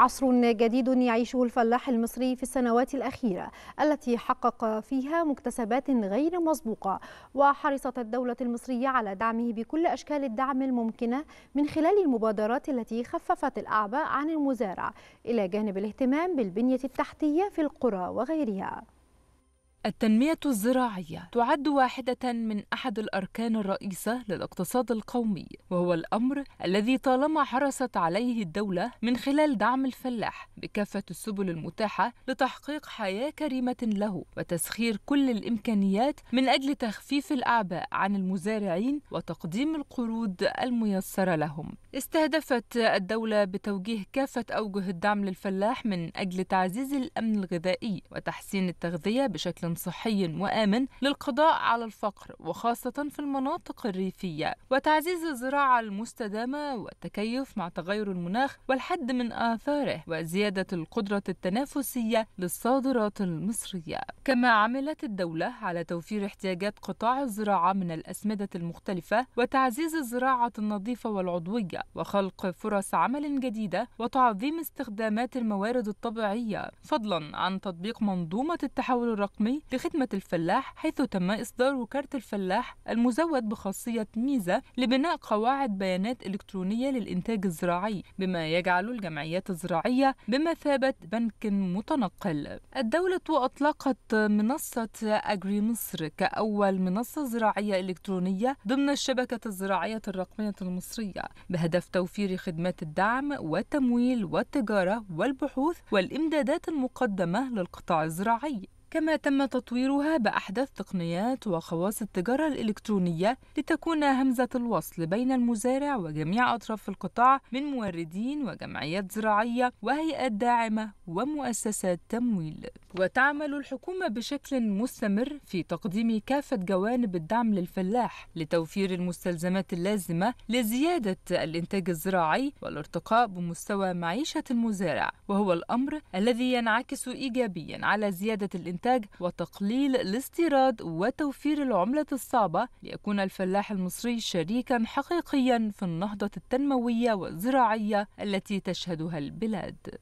عصر جديد يعيشه الفلاح المصري في السنوات الأخيرة التي حقق فيها مكتسبات غير مسبوقة وحرصت الدولة المصرية على دعمه بكل أشكال الدعم الممكنة من خلال المبادرات التي خففت الأعباء عن المزارع إلى جانب الاهتمام بالبنية التحتية في القرى وغيرها التنمية الزراعية تعد واحدة من أحد الأركان الرئيسة للاقتصاد القومي، وهو الأمر الذي طالما حرصت عليه الدولة من خلال دعم الفلاح بكافة السبل المتاحة لتحقيق حياة كريمة له وتسخير كل الإمكانيات من أجل تخفيف الأعباء عن المزارعين وتقديم القروض الميسرة لهم. استهدفت الدولة بتوجيه كافة أوجه الدعم للفلاح من أجل تعزيز الأمن الغذائي وتحسين التغذية بشكل صحي وآمن للقضاء على الفقر وخاصة في المناطق الريفية وتعزيز الزراعة المستدامة والتكيف مع تغير المناخ والحد من آثاره وزيادة القدرة التنافسية للصادرات المصرية كما عملت الدولة على توفير احتياجات قطاع الزراعة من الأسمدة المختلفة وتعزيز الزراعة النظيفة والعضوية وخلق فرص عمل جديدة وتعظيم استخدامات الموارد الطبيعية فضلا عن تطبيق منظومة التحول الرقمي لخدمة الفلاح حيث تم إصدار كارت الفلاح المزود بخاصية ميزة لبناء قواعد بيانات إلكترونية للإنتاج الزراعي بما يجعل الجمعيات الزراعية بمثابة بنك متنقل الدولة أطلقت منصة أجري مصر كأول منصة زراعية إلكترونية ضمن الشبكة الزراعية الرقمية المصرية بهدف توفير خدمات الدعم والتمويل والتجارة والبحوث والإمدادات المقدمة للقطاع الزراعي كما تم تطويرها بأحدث تقنيات وخواص التجارة الإلكترونية لتكون همزة الوصل بين المزارع وجميع أطراف القطاع من موردين وجمعيات زراعية وهيئات داعمة ومؤسسات تمويل وتعمل الحكومة بشكل مستمر في تقديم كافة جوانب الدعم للفلاح لتوفير المستلزمات اللازمة لزيادة الإنتاج الزراعي والارتقاء بمستوى معيشة المزارع وهو الأمر الذي ينعكس إيجابيا على زيادة الإنتاج الإنتاج وتقليل الاستيراد وتوفير العملة الصعبة ليكون الفلاح المصري شريكا حقيقيا في النهضة التنموية والزراعية التي تشهدها البلاد